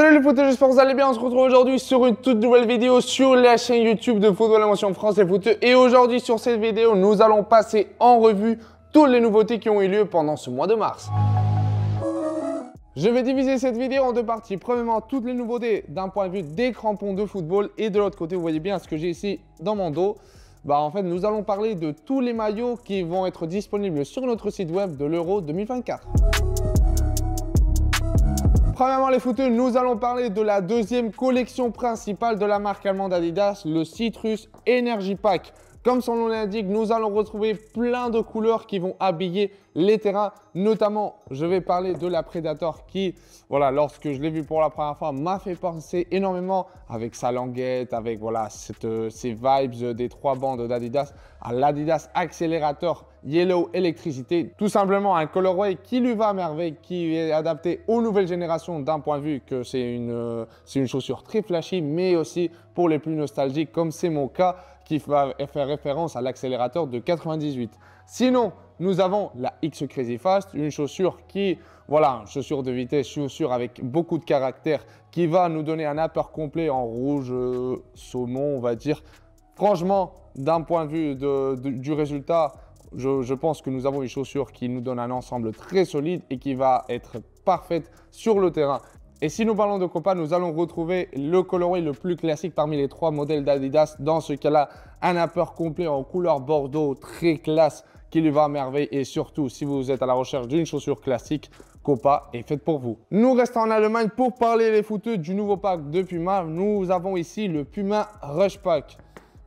Salut les footeurs j'espère que vous allez bien. On se retrouve aujourd'hui sur une toute nouvelle vidéo sur la chaîne YouTube de Football Motion France et footeux. Et aujourd'hui sur cette vidéo, nous allons passer en revue toutes les nouveautés qui ont eu lieu pendant ce mois de mars. Je vais diviser cette vidéo en deux parties. Premièrement, toutes les nouveautés d'un point de vue des crampons de football. Et de l'autre côté, vous voyez bien ce que j'ai ici dans mon dos. Bah en fait, nous allons parler de tous les maillots qui vont être disponibles sur notre site web de l'Euro 2024 premièrement les footeux, nous allons parler de la deuxième collection principale de la marque allemande Adidas, le Citrus Energy Pack. Comme son nom l'indique, nous allons retrouver plein de couleurs qui vont habiller les terrains. Notamment, je vais parler de la Predator qui, voilà, lorsque je l'ai vu pour la première fois, m'a fait penser énormément avec sa languette, avec voilà, ces euh, vibes des trois bandes d'Adidas à l'Adidas accélérateur Yellow Électricité. Tout simplement un colorway qui lui va à merveille, qui est adapté aux nouvelles générations d'un point de vue que c'est une, euh, chaussure très flashy, mais aussi pour les plus nostalgiques comme c'est mon cas, qui va faire référence à l'accélérateur de 98. Sinon, nous avons la X Crazy Fast, une chaussure qui, voilà, chaussure de vitesse, chaussure avec beaucoup de caractère, qui va nous donner un upper complet en rouge, euh, saumon, on va dire. Franchement, d'un point de vue du résultat, je, pense que nous avons une chaussure qui nous donne un ensemble très solide et qui va être parfaite sur le terrain. Et si nous parlons de compas, nous allons retrouver le coloré le plus classique parmi les trois modèles d'Adidas. Dans ce cas-là, un upper complet en couleur bordeaux, très classe, qui lui va à merveille. Et surtout, si vous êtes à la recherche d'une chaussure classique, Copa est faite pour vous. Nous restons en Allemagne pour parler les fouteux du nouveau pack de Puma. Nous avons ici le Puma Rush Pack.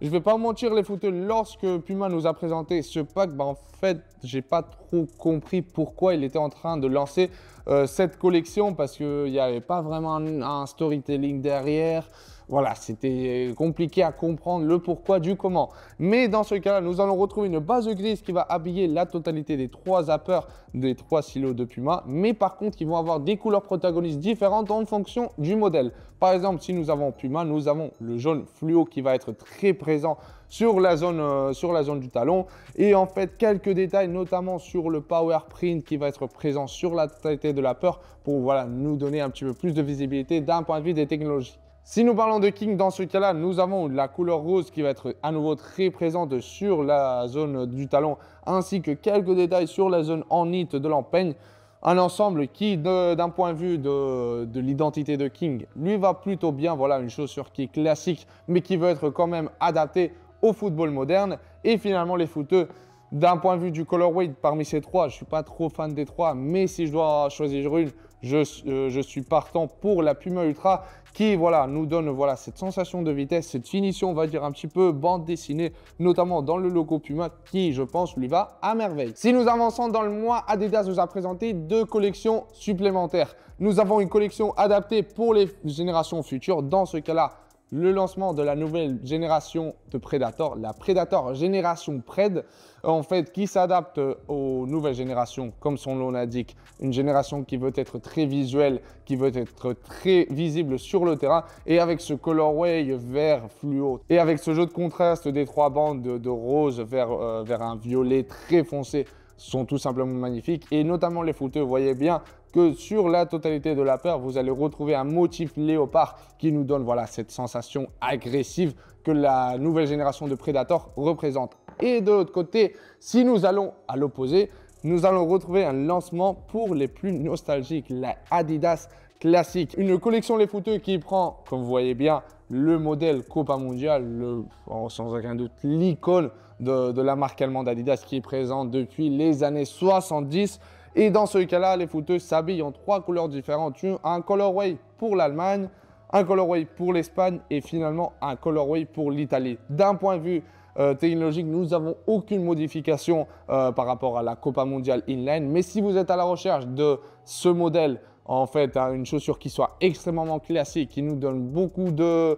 Je ne vais pas mentir les fouteux, lorsque Puma nous a présenté ce pack, ben, en fait, j'ai pas trop compris pourquoi il était en train de lancer euh, cette collection parce qu'il n'y avait pas vraiment un, storytelling derrière. Voilà, c'était compliqué à comprendre le pourquoi du comment. Mais dans ce cas-là, nous allons retrouver une base grise qui va habiller la totalité des trois zappers des trois silos de Puma. Mais par contre, ils vont avoir des couleurs protagonistes différentes en fonction du modèle. Par exemple, si nous avons Puma, nous avons le jaune fluo qui va être très présent sur la zone, euh, sur la zone du talon. Et en fait, quelques détails, notamment sur le power print qui va être présent sur la totalité de la peur pour voilà, nous donner un petit peu plus de visibilité d'un point de vue des technologies. Si nous parlons de King, dans ce cas-là, nous avons la couleur rose qui va être à nouveau très présente sur la zone du talon, ainsi que quelques détails sur la zone en nit de l'empeigne. Un ensemble qui, d'un point de vue de, de l'identité de King, lui va plutôt bien. Voilà une chaussure qui est classique, mais qui veut être quand même adaptée au football moderne. Et finalement, les footeux, d'un point de vue du colorway, parmi ces trois, je suis pas trop fan des trois, mais si je dois choisir une, je, euh, je, suis partant pour la Puma Ultra qui voilà, nous donne voilà, cette sensation de vitesse, cette finition, on va dire un petit peu bande dessinée, notamment dans le logo Puma qui, je pense, lui va à merveille. Si nous avançons dans le mois, Adidas nous a présenté deux collections supplémentaires. Nous avons une collection adaptée pour les générations futures. Dans ce cas-là, le lancement de la nouvelle génération de Predator, la Predator génération Pred, en fait, qui s'adapte aux nouvelles générations, comme son nom l'indique, une génération qui veut être très visuelle, qui veut être très visible sur le terrain, et avec ce colorway vert fluo, et avec ce jeu de contraste des trois bandes de, rose vers, euh, vers un violet très foncé, sont tout simplement magnifiques et notamment les fouteux, vous voyez bien que sur la totalité de la peur, vous allez retrouver un motif léopard qui nous donne voilà cette sensation agressive que la nouvelle génération de Predator représente. Et de l'autre côté, si nous allons à l'opposé, nous allons retrouver un lancement pour les plus nostalgiques, la Adidas classique. Une collection Les Fouteux qui prend, comme vous voyez bien, le modèle Copa Mondial, sans aucun doute l'icône de, la marque allemande Adidas qui est présente depuis les années 70. Et dans ce cas-là, les fouteux s'habillent en trois couleurs différentes. Un colorway pour l'Allemagne, un colorway pour l'Espagne et finalement un colorway pour l'Italie. D'un point de vue euh, technologique, nous n'avons aucune modification euh, par rapport à la Copa Mondiale Inline. Mais si vous êtes à la recherche de ce modèle, en fait, hein, une chaussure qui soit extrêmement classique, qui nous donne beaucoup de, de,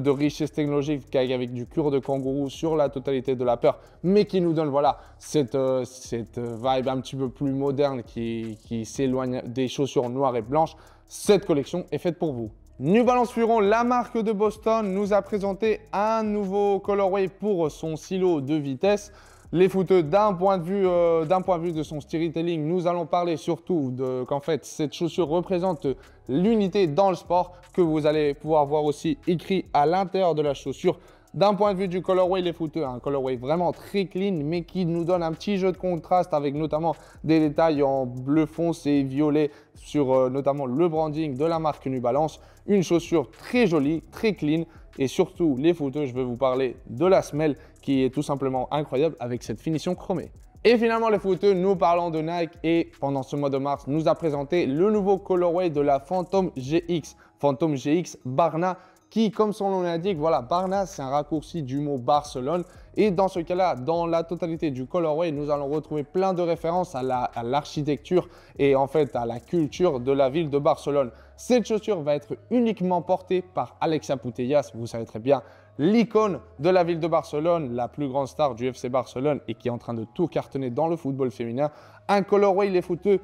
technologiques richesse technologique avec du cuir de kangourou sur la totalité de la peur, mais qui nous donne voilà cette, euh, cette vibe un petit peu plus moderne qui s'éloigne des chaussures noires et blanches. Cette collection est faite pour vous. New Balance Furon, la marque de Boston, nous a présenté un nouveau colorway pour son silo de vitesse. Les footeux, d'un point, de vue, euh, point de vue de son storytelling, nous allons parler surtout qu'en fait, cette chaussure représente l'unité dans le sport que vous allez pouvoir voir aussi écrit à l'intérieur de la chaussure. D'un point de vue du colorway, les est Un hein. colorway vraiment très clean, mais qui nous donne un petit jeu de contraste avec notamment des détails en bleu foncé et violet sur euh, notamment le branding de la marque Nubalance. Balance. Une chaussure très jolie, très clean. Et surtout, les fouteux, je vais vous parler de la semelle qui est tout simplement incroyable avec cette finition chromée. Et finalement les fouteux, nous parlons de Nike et pendant ce mois de mars nous a présenté le nouveau colorway de la Phantom GX. Phantom GX Barna, qui, comme son nom l'indique, voilà, barnas c'est un raccourci du mot Barcelone. Et dans ce cas-là, dans la totalité du colorway, nous allons retrouver plein de références à l'architecture et en fait à la culture de la ville de Barcelone. Cette chaussure va être uniquement portée par Alexa Puteyas, vous savez très bien, l'icône de la ville de Barcelone, la plus grande star du FC Barcelone et qui est en train de tout cartonner dans le football féminin. Un colorway, les fouteux,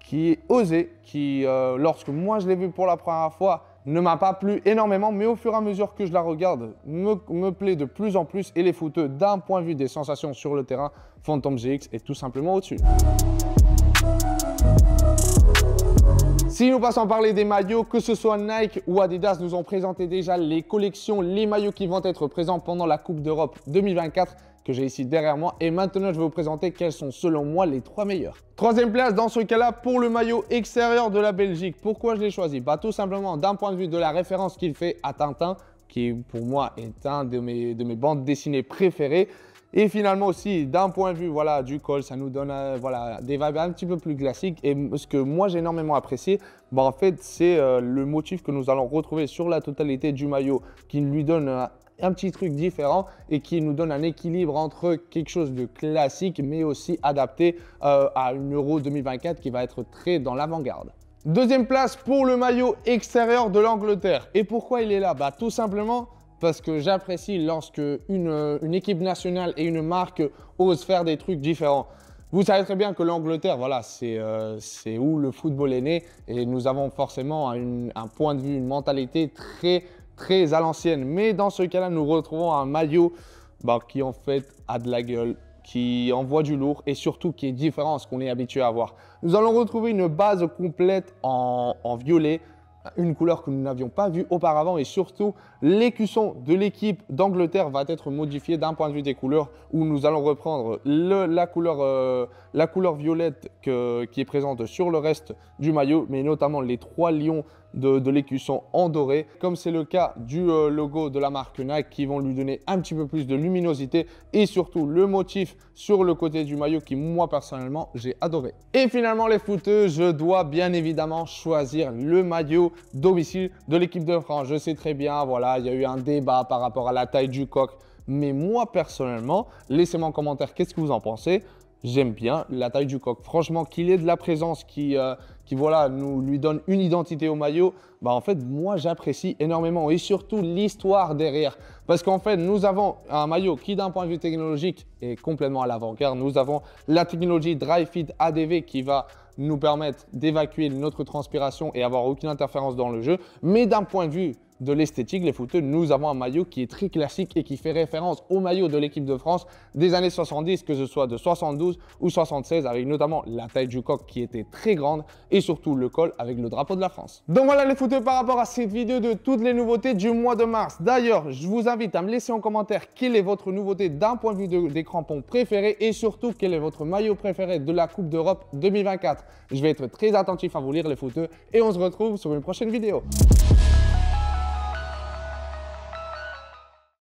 qui est osé, qui, euh, lorsque moi je l'ai vu pour la première fois, ne m'a pas plu énormément, mais au fur et à mesure que je la regarde, me, plaît de plus en plus et les fouteux, d'un point de vue des sensations sur le terrain, Phantom GX est tout simplement au-dessus. Si nous passons parler des maillots, que ce soit Nike ou Adidas, nous ont présenté déjà les collections, les maillots qui vont être présents pendant la Coupe d'Europe 2024 que j'ai ici derrière moi. Et maintenant, je vais vous présenter quels sont selon moi les trois meilleurs. Troisième place dans ce cas-là pour le maillot extérieur de la Belgique. Pourquoi je l'ai choisi bah, Tout simplement d'un point de vue de la référence qu'il fait à Tintin, qui pour moi est un de mes bandes dessinées préférées. Et finalement aussi, d'un point de vue voilà, du col, ça nous donne euh, voilà, des vibes un petit peu plus classiques. Et ce que moi j'ai énormément apprécié, bah, en fait, c'est euh, le motif que nous allons retrouver sur la totalité du maillot qui lui donne euh, un petit truc différent et qui nous donne un équilibre entre quelque chose de classique mais aussi adapté à une Euro 2024 qui va être très dans l'avant-garde. Deuxième place pour le maillot extérieur de l'Angleterre. Et pourquoi il est là bah, Tout simplement parce que j'apprécie lorsque euh, une, équipe nationale et une marque osent faire des trucs différents. Vous savez très bien que l'Angleterre, voilà, c'est euh, où le football est né et nous avons forcément un point de vue, une mentalité très, très à l'ancienne. Mais dans ce cas-là, nous retrouvons un maillot bah, qui en fait a de la gueule, qui envoie du lourd et surtout qui est différent de ce qu'on est habitué à voir. Nous allons retrouver une base complète en violet, une couleur que nous n'avions pas vue auparavant et surtout l'écusson de l'équipe d'Angleterre va être modifié d'un point de vue des couleurs où nous allons reprendre la, couleur, euh, la couleur violette qui est présente sur le reste du maillot mais notamment les trois lions de, l'écusson en doré, comme c'est le cas du euh, logo de la marque Nike qui vont lui donner un petit peu plus de luminosité et surtout le motif sur le côté du maillot qui moi personnellement j'ai adoré. Et finalement les footers, je dois bien évidemment choisir le maillot domicile de l'équipe de France. Je sais très bien, voilà, il y a eu un débat par rapport à la taille du coq, mais moi personnellement, laissez-moi en commentaire qu'est-ce que vous en pensez j'aime bien la taille du coq. Franchement, qu'il ait de la présence, qui, euh, qui voilà, nous lui donne une identité au maillot, bah en fait, moi j'apprécie énormément et surtout l'histoire derrière. Parce qu'en fait, nous avons un maillot qui, d'un point de vue technologique, est complètement à l'avant-garde. Nous avons la technologie DryFit ADV qui va nous permettre d'évacuer notre transpiration et avoir aucune interférence dans le jeu. Mais d'un point de vue de l'esthétique, les footeux, nous avons un maillot qui est très classique et qui fait référence au maillot de l'équipe de France des années 70, que ce soit de 72 ou 76, avec notamment la taille du coq qui était très grande et surtout le col avec le drapeau de la France. Donc voilà les footeux par rapport à cette vidéo de toutes les nouveautés du mois de mars. D'ailleurs, je vous invite à me laisser en commentaire quelle est votre nouveauté d'un point de vue des crampons préférés et surtout quel est votre maillot préféré de la Coupe d'Europe 2024. Je vais être très attentif à vous lire les fouteux et on se retrouve sur une prochaine vidéo.